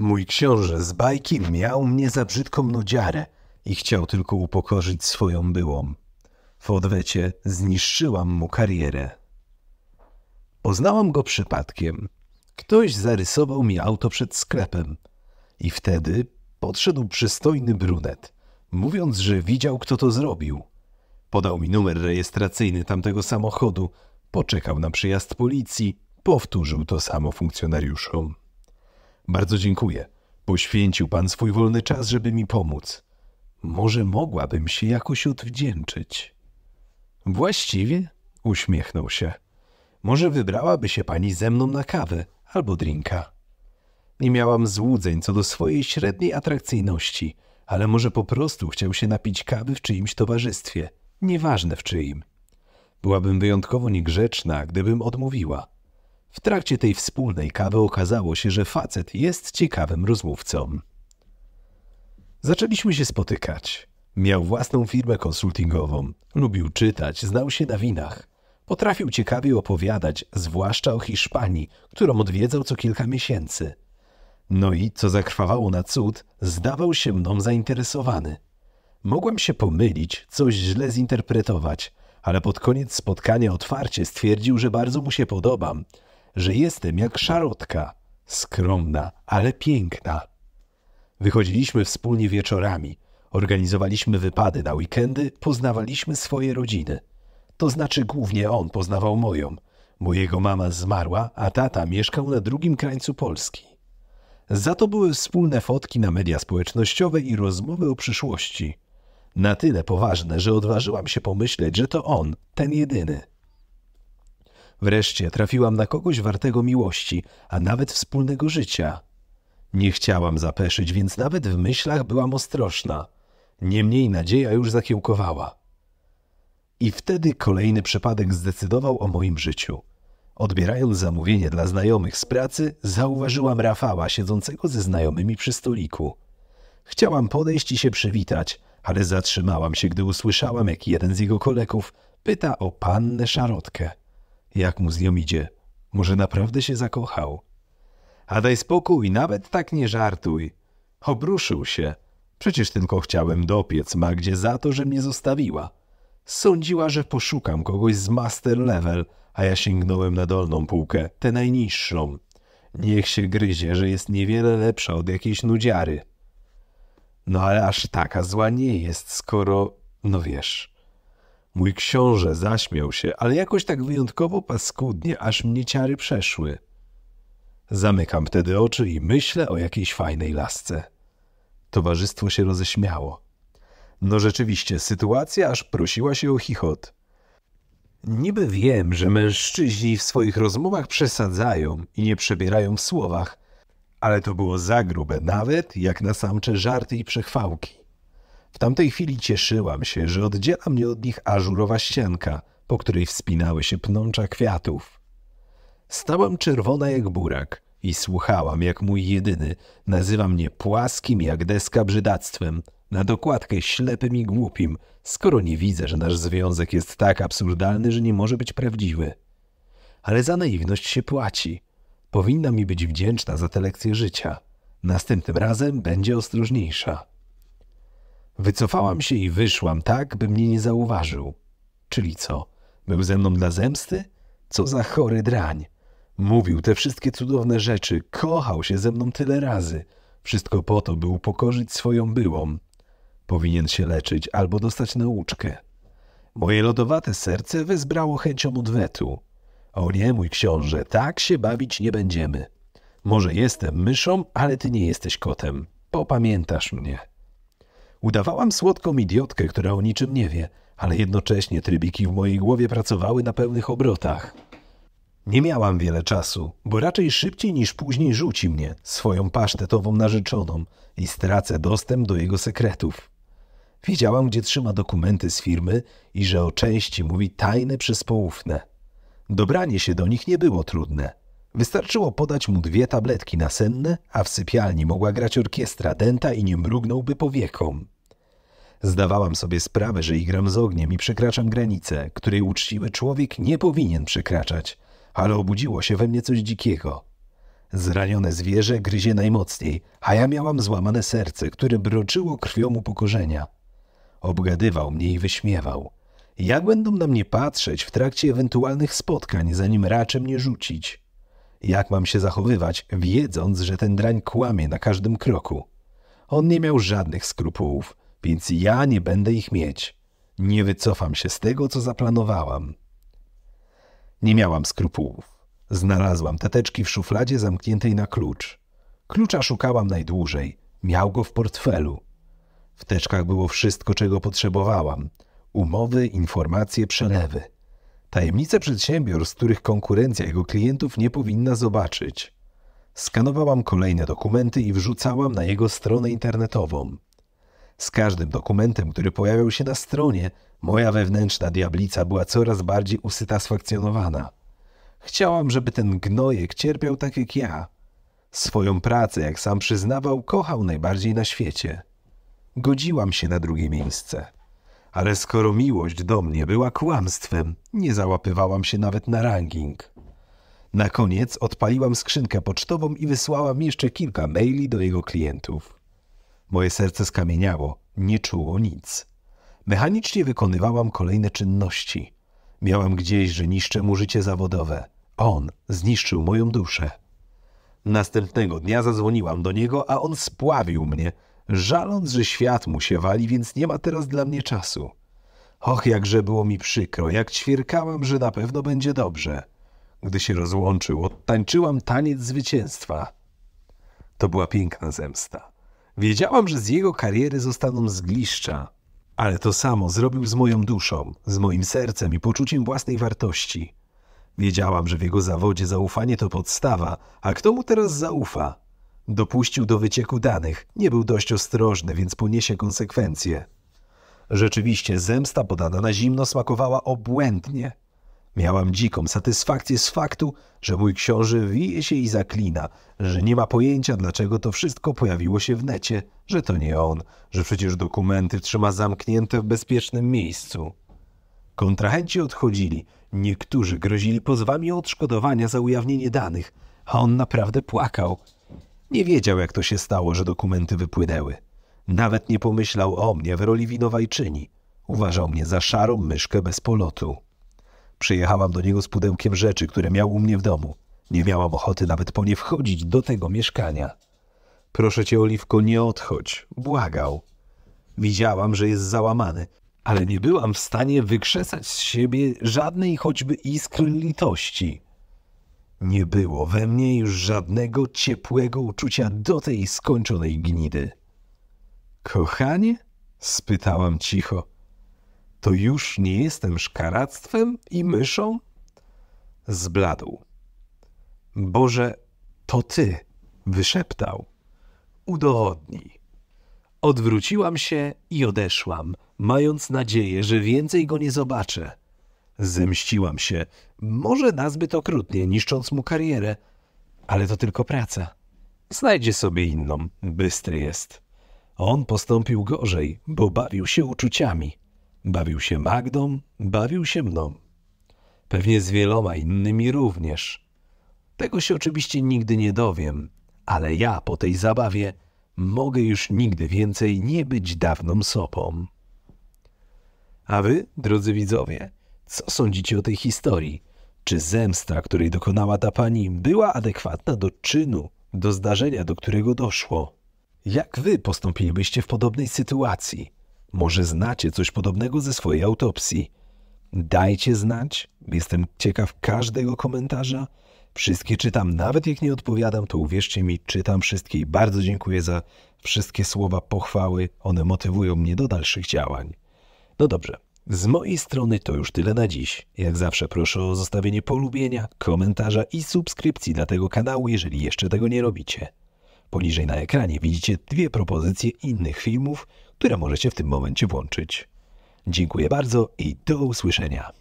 Mój książę z bajki miał mnie za brzydką nodziarę i chciał tylko upokorzyć swoją byłą. W odwecie zniszczyłam mu karierę. Poznałam go przypadkiem. Ktoś zarysował mi auto przed sklepem. I wtedy podszedł przystojny brunet, mówiąc, że widział, kto to zrobił. Podał mi numer rejestracyjny tamtego samochodu, poczekał na przyjazd policji, powtórzył to samo funkcjonariuszom. Bardzo dziękuję. Poświęcił pan swój wolny czas, żeby mi pomóc. Może mogłabym się jakoś odwdzięczyć. Właściwie, uśmiechnął się. Może wybrałaby się pani ze mną na kawę albo drinka. Nie miałam złudzeń co do swojej średniej atrakcyjności, ale może po prostu chciał się napić kawy w czyimś towarzystwie, nieważne w czyim. Byłabym wyjątkowo niegrzeczna, gdybym odmówiła. W trakcie tej wspólnej kawy okazało się, że facet jest ciekawym rozmówcą. Zaczęliśmy się spotykać. Miał własną firmę konsultingową, lubił czytać, znał się na winach. Potrafił ciekawie opowiadać, zwłaszcza o Hiszpanii, którą odwiedzał co kilka miesięcy. No i, co zakrwawało na cud, zdawał się mną zainteresowany. Mogłem się pomylić, coś źle zinterpretować, ale pod koniec spotkania otwarcie stwierdził, że bardzo mu się podobam, że jestem jak szarotka, skromna, ale piękna. Wychodziliśmy wspólnie wieczorami, organizowaliśmy wypady na weekendy, poznawaliśmy swoje rodziny. To znaczy głównie on poznawał moją, Mojego mama zmarła, a tata mieszkał na drugim krańcu Polski. Za to były wspólne fotki na media społecznościowe i rozmowy o przyszłości. Na tyle poważne, że odważyłam się pomyśleć, że to on, ten jedyny. Wreszcie trafiłam na kogoś wartego miłości, a nawet wspólnego życia. Nie chciałam zapeszyć, więc nawet w myślach byłam ostrożna. Niemniej nadzieja już zakiełkowała. I wtedy kolejny przypadek zdecydował o moim życiu. Odbierając zamówienie dla znajomych z pracy, zauważyłam Rafała siedzącego ze znajomymi przy stoliku. Chciałam podejść i się przywitać, ale zatrzymałam się, gdy usłyszałam, jak jeden z jego kolegów pyta o pannę Szarotkę. Jak mu z nią idzie? Może naprawdę się zakochał? A daj spokój, nawet tak nie żartuj. Obruszył się. Przecież tylko chciałem dopiec Magdzie za to, że mnie zostawiła. Sądziła, że poszukam kogoś z master level, a ja sięgnąłem na dolną półkę, tę najniższą. Niech się gryzie, że jest niewiele lepsza od jakiejś nudziary. No ale aż taka zła nie jest, skoro, no wiesz... Mój książę zaśmiał się, ale jakoś tak wyjątkowo paskudnie, aż mnie ciary przeszły. Zamykam wtedy oczy i myślę o jakiejś fajnej lasce. Towarzystwo się roześmiało. No rzeczywiście, sytuacja aż prosiła się o chichot. Niby wiem, że mężczyźni w swoich rozmowach przesadzają i nie przebierają w słowach, ale to było za grube, nawet jak na samcze żarty i przechwałki. W tamtej chwili cieszyłam się, że oddziela mnie od nich ażurowa ścianka, po której wspinały się pnącza kwiatów. Stałam czerwona jak burak i słuchałam, jak mój jedyny nazywa mnie płaskim jak deska brzydactwem, na dokładkę ślepym i głupim, skoro nie widzę, że nasz związek jest tak absurdalny, że nie może być prawdziwy. Ale za naiwność się płaci. Powinna mi być wdzięczna za te lekcje życia. Następnym razem będzie ostrożniejsza. Wycofałam się i wyszłam tak, by mnie nie zauważył. Czyli co? Był ze mną dla zemsty? Co za chory drań. Mówił te wszystkie cudowne rzeczy, kochał się ze mną tyle razy. Wszystko po to, by upokorzyć swoją byłą. Powinien się leczyć albo dostać nauczkę. Moje lodowate serce wezbrało chęcią odwetu. O nie, mój książę, tak się bawić nie będziemy. Może jestem myszą, ale ty nie jesteś kotem. Popamiętasz mnie. Udawałam słodką idiotkę, która o niczym nie wie, ale jednocześnie trybiki w mojej głowie pracowały na pełnych obrotach. Nie miałam wiele czasu, bo raczej szybciej niż później rzuci mnie, swoją pasztetową narzeczoną i stracę dostęp do jego sekretów. Wiedziałam, gdzie trzyma dokumenty z firmy i że o części mówi tajne przez poufne. Dobranie się do nich nie było trudne. Wystarczyło podać mu dwie tabletki nasenne, a w sypialni mogła grać orkiestra dęta i nie mrugnąłby powieką. Zdawałam sobie sprawę, że igram z ogniem i przekraczam granicę, której uczciwy człowiek nie powinien przekraczać, ale obudziło się we mnie coś dzikiego. Zranione zwierzę gryzie najmocniej, a ja miałam złamane serce, które broczyło krwią upokorzenia. Obgadywał mnie i wyśmiewał. Jak będą na mnie patrzeć w trakcie ewentualnych spotkań, zanim raczy mnie rzucić? Jak mam się zachowywać, wiedząc, że ten drań kłamie na każdym kroku? On nie miał żadnych skrupułów, więc ja nie będę ich mieć. Nie wycofam się z tego, co zaplanowałam. Nie miałam skrupułów. Znalazłam tateczki w szufladzie zamkniętej na klucz. Klucza szukałam najdłużej. Miał go w portfelu. W teczkach było wszystko, czego potrzebowałam. Umowy, informacje, przelewy. Tajemnice przedsiębiorstw, których konkurencja jego klientów nie powinna zobaczyć. Skanowałam kolejne dokumenty i wrzucałam na jego stronę internetową. Z każdym dokumentem, który pojawiał się na stronie, moja wewnętrzna diablica była coraz bardziej usatysfakcjonowana. Chciałam, żeby ten gnojek cierpiał tak jak ja. Swoją pracę, jak sam przyznawał, kochał najbardziej na świecie. Godziłam się na drugie miejsce ale skoro miłość do mnie była kłamstwem, nie załapywałam się nawet na ranking. Na koniec odpaliłam skrzynkę pocztową i wysłałam jeszcze kilka maili do jego klientów. Moje serce skamieniało, nie czuło nic. Mechanicznie wykonywałam kolejne czynności. Miałam gdzieś, że niszczę mu życie zawodowe. On zniszczył moją duszę. Następnego dnia zadzwoniłam do niego, a on spławił mnie – żaląc, że świat mu się wali, więc nie ma teraz dla mnie czasu. Och, jakże było mi przykro, jak ćwierkałam, że na pewno będzie dobrze. Gdy się rozłączył, odtańczyłam taniec zwycięstwa. To była piękna zemsta. Wiedziałam, że z jego kariery zostaną zgliszcza, ale to samo zrobił z moją duszą, z moim sercem i poczuciem własnej wartości. Wiedziałam, że w jego zawodzie zaufanie to podstawa, a kto mu teraz zaufa? Dopuścił do wycieku danych, nie był dość ostrożny, więc poniesie konsekwencje. Rzeczywiście zemsta podana na zimno smakowała obłędnie. Miałam dziką satysfakcję z faktu, że mój książę wije się i zaklina, że nie ma pojęcia, dlaczego to wszystko pojawiło się w necie, że to nie on, że przecież dokumenty trzyma zamknięte w bezpiecznym miejscu. Kontrahenci odchodzili, niektórzy grozili pozwami odszkodowania za ujawnienie danych, a on naprawdę płakał. Nie wiedział, jak to się stało, że dokumenty wypłynęły. Nawet nie pomyślał o mnie w roli winowajczyni. Uważał mnie za szarą myszkę bez polotu. Przyjechałam do niego z pudełkiem rzeczy, które miał u mnie w domu. Nie miałam ochoty nawet po nie wchodzić do tego mieszkania. Proszę cię, Oliwko, nie odchodź. Błagał. Widziałam, że jest załamany, ale nie byłam w stanie wykrzesać z siebie żadnej choćby iskry litości. Nie było we mnie już żadnego ciepłego uczucia do tej skończonej gnidy. Kochanie? spytałam cicho. To już nie jestem szkaractwem i myszą? Zbladł. Boże, to ty, wyszeptał. Udowodnij. Odwróciłam się i odeszłam, mając nadzieję, że więcej go nie zobaczę. Zemściłam się, może nazbyt okrutnie, niszcząc mu karierę, ale to tylko praca. Znajdzie sobie inną, bystry jest. On postąpił gorzej, bo bawił się uczuciami. Bawił się Magdą, bawił się mną. Pewnie z wieloma innymi również. Tego się oczywiście nigdy nie dowiem, ale ja po tej zabawie mogę już nigdy więcej nie być dawną sopą. A wy, drodzy widzowie, co sądzicie o tej historii? Czy zemsta, której dokonała ta pani, była adekwatna do czynu, do zdarzenia, do którego doszło? Jak wy postąpilibyście w podobnej sytuacji? Może znacie coś podobnego ze swojej autopsji? Dajcie znać. Jestem ciekaw każdego komentarza. Wszystkie czytam, nawet jak nie odpowiadam, to uwierzcie mi, czytam wszystkie i bardzo dziękuję za wszystkie słowa pochwały. One motywują mnie do dalszych działań. No dobrze, z mojej strony to już tyle na dziś. Jak zawsze proszę o zostawienie polubienia, komentarza i subskrypcji dla tego kanału, jeżeli jeszcze tego nie robicie. Poniżej na ekranie widzicie dwie propozycje innych filmów, które możecie w tym momencie włączyć. Dziękuję bardzo i do usłyszenia.